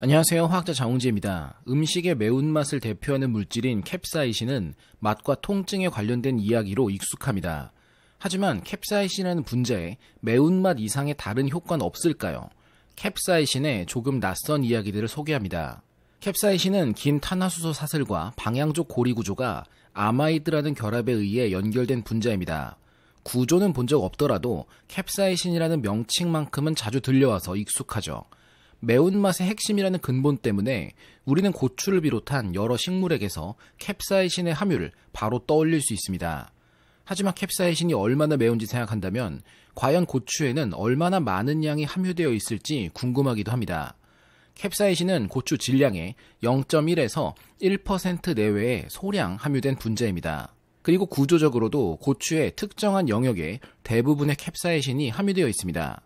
안녕하세요. 화학자 장홍지입니다. 음식의 매운맛을 대표하는 물질인 캡사이신은 맛과 통증에 관련된 이야기로 익숙합니다. 하지만 캡사이신이라는 분자에 매운맛 이상의 다른 효과는 없을까요? 캡사이신의 조금 낯선 이야기들을 소개합니다. 캡사이신은 긴 탄화수소 사슬과 방향조 고리 구조가 아마이드라는 결합에 의해 연결된 분자입니다. 구조는 본 적 없더라도 캡사이신이라는 명칭만큼은 자주 들려와서 익숙하죠. 매운맛의 핵심이라는 근본 때문에 우리는 고추를 비롯한 여러 식물에게서 캡사이신의 함유를 바로 떠올릴 수 있습니다. 하지만 캡사이신이 얼마나 매운지 생각한다면 과연 고추에는 얼마나 많은 양이 함유되어 있을지 궁금하기도 합니다. 캡사이신은 고추 질량의 0.1에서 1% 내외의 소량 함유된 분자입니다. 그리고 구조적으로도 고추의 특정한 영역에 대부분의 캡사이신이 함유되어 있습니다.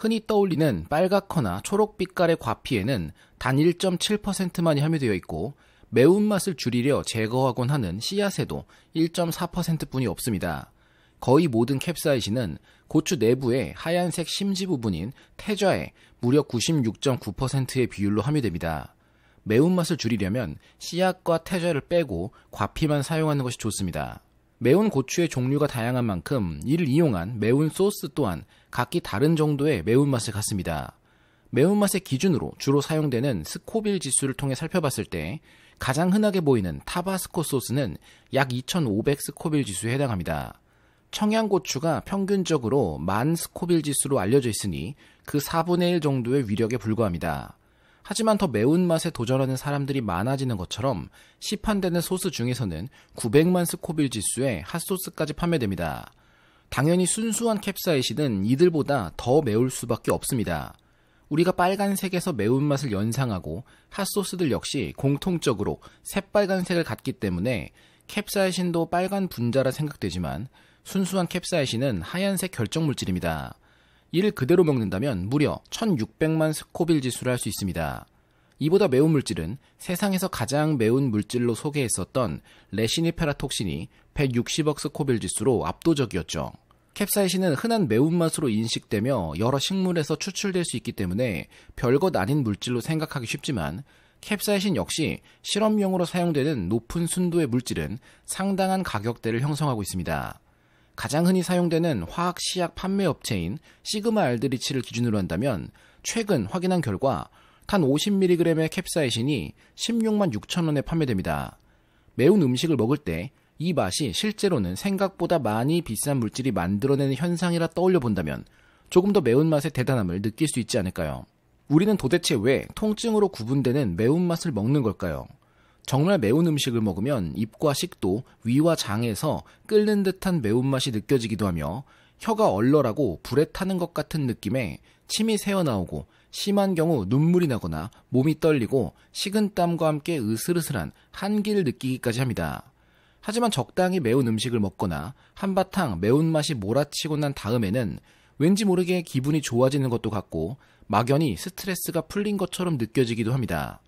흔히 떠올리는 빨갛거나 초록 빛깔의 과피에는 단 1.7%만이 함유되어 있고 매운맛을 줄이려 제거하곤 하는 씨앗에도 1.4%뿐이 없습니다. 거의 모든 캡사이신은 고추 내부의 하얀색 심지 부분인 태좌에 무려 96.9%의 비율로 함유됩니다. 매운맛을 줄이려면 씨앗과 태좌를 빼고 과피만 사용하는 것이 좋습니다. 매운 고추의 종류가 다양한 만큼 이를 이용한 매운 소스 또한 각기 다른 정도의 매운맛을 갖습니다. 매운맛의 기준으로 주로 사용되는 스코빌 지수를 통해 살펴봤을 때 가장 흔하게 보이는 타바스코 소스는 약 2500 스코빌 지수에 해당합니다. 청양고추가 평균적으로 만 스코빌 지수로 알려져 있으니 그 4분의 1 정도의 위력에 불과합니다. 하지만 더 매운맛에 도전하는 사람들이 많아지는 것처럼 시판되는 소스 중에서는 900만 스코빌 지수의 핫소스까지 판매됩니다. 당연히 순수한 캡사이신은 이들보다 더 매울 수밖에 없습니다. 우리가 빨간색에서 매운맛을 연상하고 핫소스들 역시 공통적으로 새빨간색을 갖기 때문에 캡사이신도 빨간 분자라 생각되지만 순수한 캡사이신은 하얀색 결정물질입니다. 이를 그대로 먹는다면 무려 1600만 스코빌 지수를 할 수 있습니다. 이보다 매운 물질은 세상에서 가장 매운 물질로 소개했었던 레시니페라톡신이 160억 스코빌 지수로 압도적이었죠. 캡사이신은 흔한 매운맛으로 인식되며 여러 식물에서 추출될 수 있기 때문에 별것 아닌 물질로 생각하기 쉽지만 캡사이신 역시 실험용으로 사용되는 높은 순도의 물질은 상당한 가격대를 형성하고 있습니다. 가장 흔히 사용되는 화학 시약 판매 업체인 시그마 알드리치를 기준으로 한다면 최근 확인한 결과 탄 50mg의 캡사이신이 16만 6천 원에 판매됩니다. 매운 음식을 먹을 때 이 맛이 실제로는 생각보다 많이 비싼 물질이 만들어내는 현상이라 떠올려 본다면 조금 더 매운맛의 대단함을 느낄 수 있지 않을까요? 우리는 도대체 왜 통증으로 구분되는 매운맛을 먹는 걸까요? 정말 매운 음식을 먹으면 입과 식도, 위와 장에서 끓는 듯한 매운맛이 느껴지기도 하며 혀가 얼얼하고 불에 타는 것 같은 느낌에 침이 새어나오고 심한 경우 눈물이 나거나 몸이 떨리고 식은 땀과 함께 으슬으슬한 한기를 느끼기까지 합니다. 하지만 적당히 매운 음식을 먹거나 한바탕 매운맛이 몰아치고 난 다음에는 왠지 모르게 기분이 좋아지는 것도 같고 막연히 스트레스가 풀린 것처럼 느껴지기도 합니다.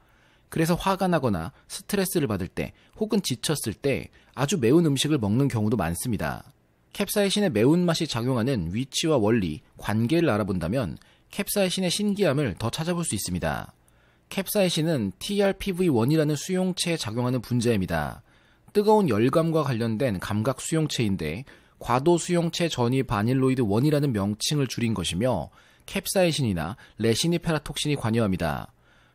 그래서 화가 나거나 스트레스를 받을 때 혹은 지쳤을 때 아주 매운 음식을 먹는 경우도 많습니다. 캡사이신의 매운맛이 작용하는 위치와 원리, 관계를 알아본다면 캡사이신의 신기함을 더 찾아볼 수 있습니다. 캡사이신은 TRPV1이라는 수용체에 작용하는 분자입니다. 뜨거운 열감과 관련된 감각 수용체인데 과도 수용체 전이 바닐로이드 1이라는 명칭을 줄인 것이며 캡사이신이나 레시니페라톡신이 관여합니다.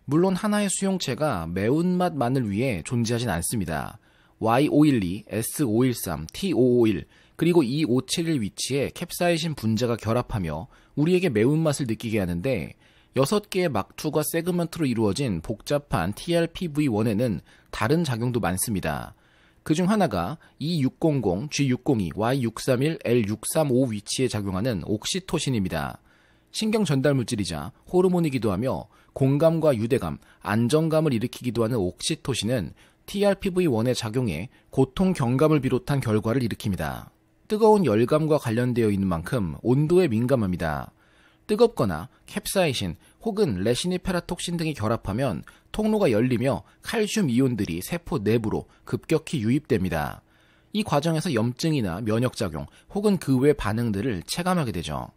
물론 하나의 수용체가 매운맛 만을 위해 존재하진 않습니다. Y512, S513, T551 그리고 E571 위치에 캡사이신 분자가 결합하며 우리에게 매운맛을 느끼게 하는데 6개의 막투가 세그먼트로 이루어진 복잡한 TRPV1에는 다른 작용도 많습니다. 그 중 하나가 E600, G602, Y631, L635 위치에 작용하는 옥시토신입니다. 신경 전달 물질이자 호르몬이기도 하며 공감과 유대감, 안정감을 일으키기도 하는 옥시토신은 t r p v 1의작용에 고통 경감을 비롯한 결과를 일으킵니다. 뜨거운 열감과 관련되어 있는 만큼 온도에 민감합니다. 뜨겁거나 캡사이신 혹은 레시니페라톡신 등이 결합하면 통로가 열리며 칼슘 이온들이 세포 내부로 급격히 유입됩니다. 이 과정에서 염증이나 면역작용 혹은 그 외 반응들을 체감하게 되죠.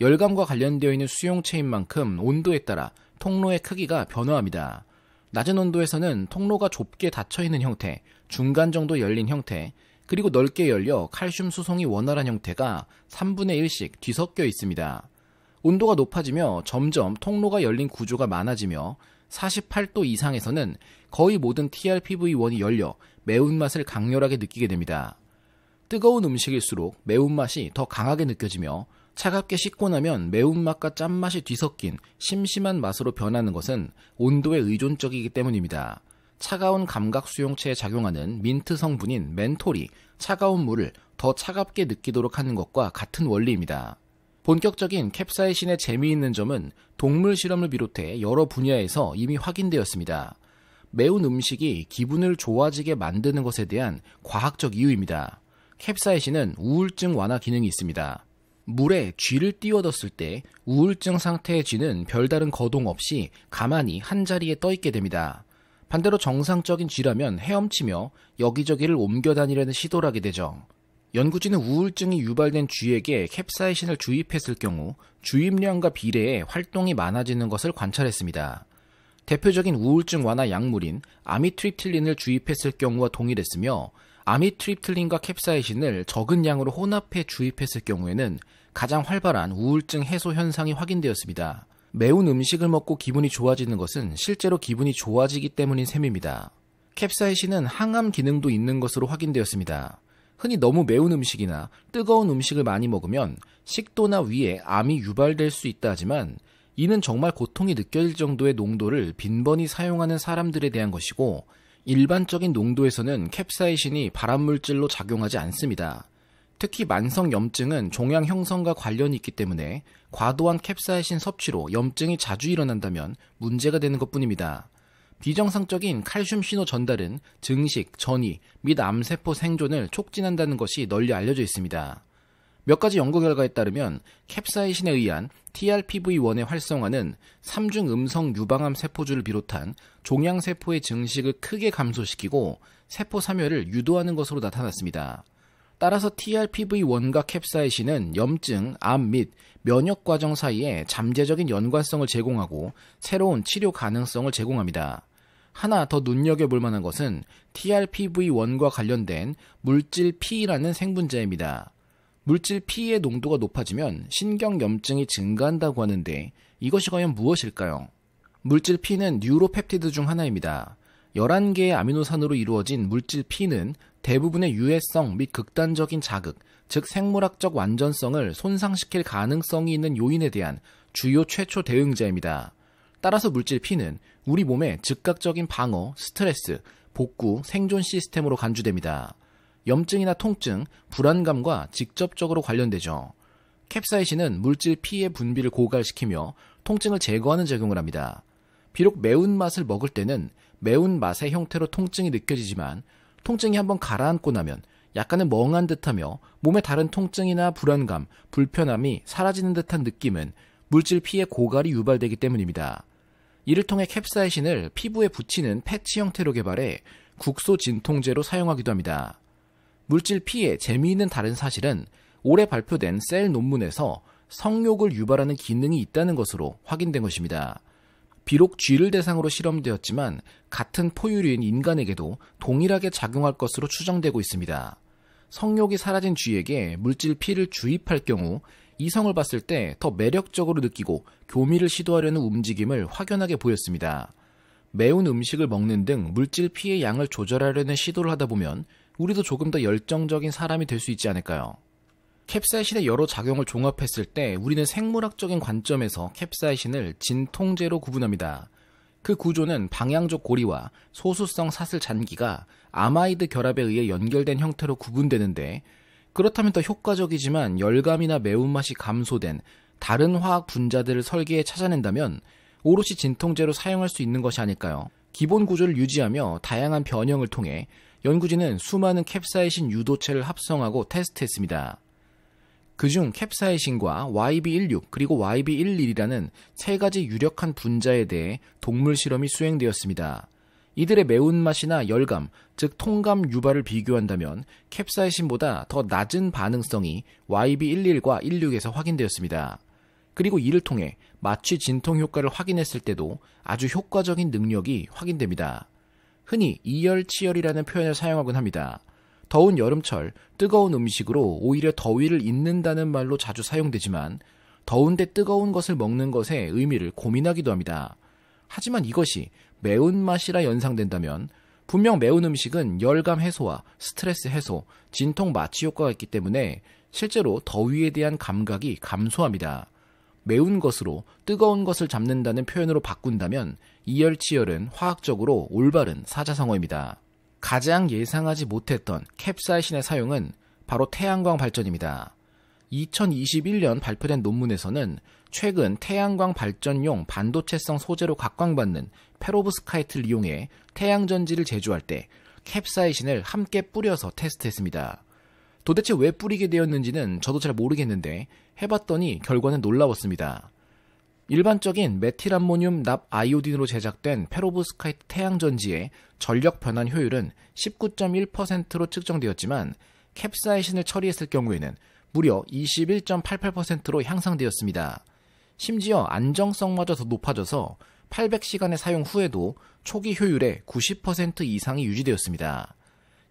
열감과 관련되어 있는 수용체인 만큼 온도에 따라 통로의 크기가 변화합니다. 낮은 온도에서는 통로가 좁게 닫혀 있는 형태, 중간 정도 열린 형태, 그리고 넓게 열려 칼슘 수송이 원활한 형태가 3분의 1씩 뒤섞여 있습니다. 온도가 높아지며 점점 통로가 열린 구조가 많아지며 48도 이상에서는 거의 모든 TRPV1이 열려 매운맛을 강렬하게 느끼게 됩니다. 뜨거운 음식일수록 매운맛이 더 강하게 느껴지며 차갑게 씻고 나면 매운맛과 짠맛이 뒤섞인 심심한 맛으로 변하는 것은 온도에 의존적이기 때문입니다. 차가운 감각 수용체에 작용하는 민트 성분인 멘톨이 차가운 물을 더 차갑게 느끼도록 하는 것과 같은 원리입니다. 본격적인 캡사이신의 재미있는 점은 동물 실험을 비롯해 여러 분야에서 이미 확인되었습니다. 매운 음식이 기분을 좋아지게 만드는 것에 대한 과학적 이유입니다. 캡사이신은 우울증 완화 기능이 있습니다. 물에 쥐를 띄워뒀을 때 우울증 상태의 쥐는 별다른 거동 없이 가만히 한자리에 떠있게 됩니다. 반대로 정상적인 쥐라면 헤엄치며 여기저기를 옮겨다니려는 시도를 하게 되죠. 연구진은 우울증이 유발된 쥐에게 캡사이신을 주입했을 경우 주입량과 비례해 활동이 많아지는 것을 관찰했습니다. 대표적인 우울증 완화 약물인 아미트리틀린을 주입했을 경우와 동일했으며 아미트리틀린과 캡사이신을 적은 양으로 혼합해 주입했을 경우에는 가장 활발한 우울증 해소 현상이 확인되었습니다. 매운 음식을 먹고 기분이 좋아지는 것은 실제로 기분이 좋아지기 때문인 셈입니다. 캡사이신은 항암 기능도 있는 것으로 확인되었습니다. 흔히 너무 매운 음식이나 뜨거운 음식을 많이 먹으면 식도나 위에 암이 유발될 수 있다 하지만 이는 정말 고통이 느껴질 정도의 농도를 빈번히 사용하는 사람들에 대한 것이고 일반적인 농도에서는 캡사이신이 발암물질로 작용하지 않습니다. 특히 만성 염증은 종양 형성과 관련이 있기 때문에 과도한 캡사이신 섭취로 염증이 자주 일어난다면 문제가 되는 것뿐입니다. 비정상적인 칼슘 신호 전달은 증식, 전이 및 암세포 생존을 촉진한다는 것이 널리 알려져 있습니다. 몇 가지 연구 결과에 따르면 캡사이신에 의한 TRPV1의 활성화는 삼중 음성 유방암 세포주를 비롯한 종양 세포의 증식을 크게 감소시키고 세포 사멸을 유도하는 것으로 나타났습니다. 따라서 TRPV1과 캡사이신은 염증, 암 및 면역 과정 사이에 잠재적인 연관성을 제공하고 새로운 치료 가능성을 제공합니다. 하나 더 눈여겨볼 만한 것은 TRPV1과 관련된 물질 P라는 생분자입니다. 물질 P의 농도가 높아지면 신경염증이 증가한다고 하는데 이것이 과연 무엇일까요? 물질 P는 뉴로펩티드 중 하나입니다. 11개의 아미노산으로 이루어진 물질 P는 대부분의 유해성 및 극단적인 자극, 즉 생물학적 완전성을 손상시킬 가능성이 있는 요인에 대한 주요 최초 대응자입니다 따라서 물질 P는 우리 몸의 즉각적인 방어, 스트레스, 복구, 생존 시스템으로 간주됩니다. 염증이나 통증, 불안감과 직접적으로 관련되죠. 캡사이신은 물질 P의 분비를 고갈시키며 통증을 제거하는 작용을 합니다. 비록 매운맛을 먹을 때는 매운 맛의 형태로 통증이 느껴지지만 통증이 한번 가라앉고 나면 약간은 멍한 듯하며 몸의 다른 통증이나 불안감, 불편함이 사라지는 듯한 느낌은 물질 피해 고갈이 유발되기 때문입니다. 이를 통해 캡사이신을 피부에 붙이는 패치 형태로 개발해 국소 진통제로 사용하기도 합니다. 물질 피해 재미있는 다른 사실은 올해 발표된 셀 논문에서 성욕을 유발하는 기능이 있다는 것으로 확인된 것입니다. 비록 쥐를 대상으로 실험되었지만 같은 포유류인 인간에게도 동일하게 작용할 것으로 추정되고 있습니다. 성욕이 사라진 쥐에게 물질 피를 주입할 경우 이성을 봤을 때 더 매력적으로 느끼고 교미를 시도하려는 움직임을 확연하게 보였습니다. 매운 음식을 먹는 등 물질 피의 양을 조절하려는 시도를 하다 보면 우리도 조금 더 열정적인 사람이 될 수 있지 않을까요? 캡사이신의 여러 작용을 종합했을 때 우리는 생물학적인 관점에서 캡사이신을 진통제로 구분합니다. 그 구조는 방향적 고리와 소수성 사슬 잔기가 아마이드 결합에 의해 연결된 형태로 구분되는데 그렇다면 더 효과적이지만 열감이나 매운맛이 감소된 다른 화학 분자들을 설계에 찾아낸다면 오롯이 진통제로 사용할 수 있는 것이 아닐까요? 기본 구조를 유지하며 다양한 변형을 통해 연구진은 수많은 캡사이신 유도체를 합성하고 테스트했습니다. 그중 캡사이신과 YB16 그리고 YB11이라는 세 가지 유력한 분자에 대해 동물 실험이 수행되었습니다. 이들의 매운맛이나 열감, 즉 통감 유발을 비교한다면 캡사이신보다 더 낮은 반응성이 YB11과 16에서 확인되었습니다. 그리고 이를 통해 마취 진통 효과를 확인했을 때도 아주 효과적인 능력이 확인됩니다. 흔히 이열치열이라는 표현을 사용하곤 합니다. 더운 여름철 뜨거운 음식으로 오히려 더위를 잊는다는 말로 자주 사용되지만 더운데 뜨거운 것을 먹는 것의 의미를 고민하기도 합니다. 하지만 이것이 매운맛이라 연상된다면 분명 매운 음식은 열감 해소와 스트레스 해소, 진통 마취 효과가 있기 때문에 실제로 더위에 대한 감각이 감소합니다. 매운 것으로 뜨거운 것을 잡는다는 표현으로 바꾼다면 이열치열은 화학적으로 올바른 사자성어입니다. 가장 예상하지 못했던 캡사이신의 사용은 바로 태양광 발전입니다. 2021년 발표된 논문에서는 최근 태양광 발전용 반도체성 소재로 각광받는 페로브스카이트를 이용해 태양전지를 제조할 때 캡사이신을 함께 뿌려서 테스트했습니다. 도대체 왜 뿌리게 되었는지는 저도 잘 모르겠는데 해봤더니 결과는 놀라웠습니다. 일반적인 메틸암모늄 납 아이오딘으로 제작된 페로브스카이트 태양전지에 전력 변환 효율은 19.1%로 측정되었지만 캡사이신을 처리했을 경우에는 무려 21.88%로 향상되었습니다. 심지어 안정성마저 더 높아져서 800시간의 사용 후에도 초기 효율의 90% 이상이 유지되었습니다.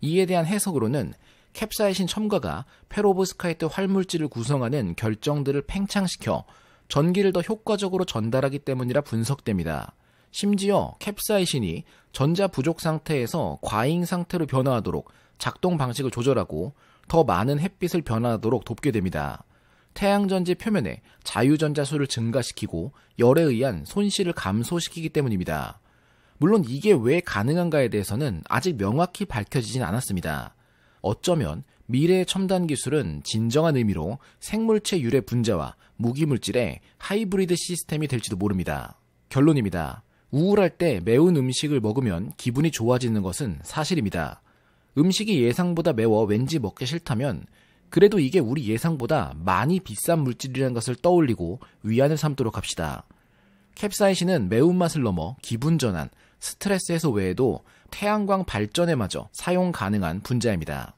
이에 대한 해석으로는 캡사이신 첨가가 페로브스카이트 활물질을 구성하는 결정들을 팽창시켜 전기를 더 효과적으로 전달하기 때문이라 분석됩니다. 심지어 캡사이신이 전자 부족 상태에서 과잉 상태로 변화하도록 작동 방식을 조절하고 더 많은 햇빛을 변화하도록 돕게 됩니다. 태양전지 표면에 자유전자수를 증가시키고 열에 의한 손실을 감소시키기 때문입니다. 물론 이게 왜 가능한가에 대해서는 아직 명확히 밝혀지진 않았습니다. 어쩌면 미래의 첨단 기술은 진정한 의미로 생물체 유래 분자와 무기물질의 하이브리드 시스템이 될지도 모릅니다. 결론입니다. 우울할 때 매운 음식을 먹으면 기분이 좋아지는 것은 사실입니다. 음식이 예상보다 매워 왠지 먹기 싫다면 그래도 이게 우리 예상보다 많이 비싼 물질이라는 것을 떠올리고 위안을 삼도록 합시다. 캡사이신은 매운맛을 넘어 기분 전환, 스트레스 해소 외에도 태양광 발전에마저 사용 가능한 분자입니다.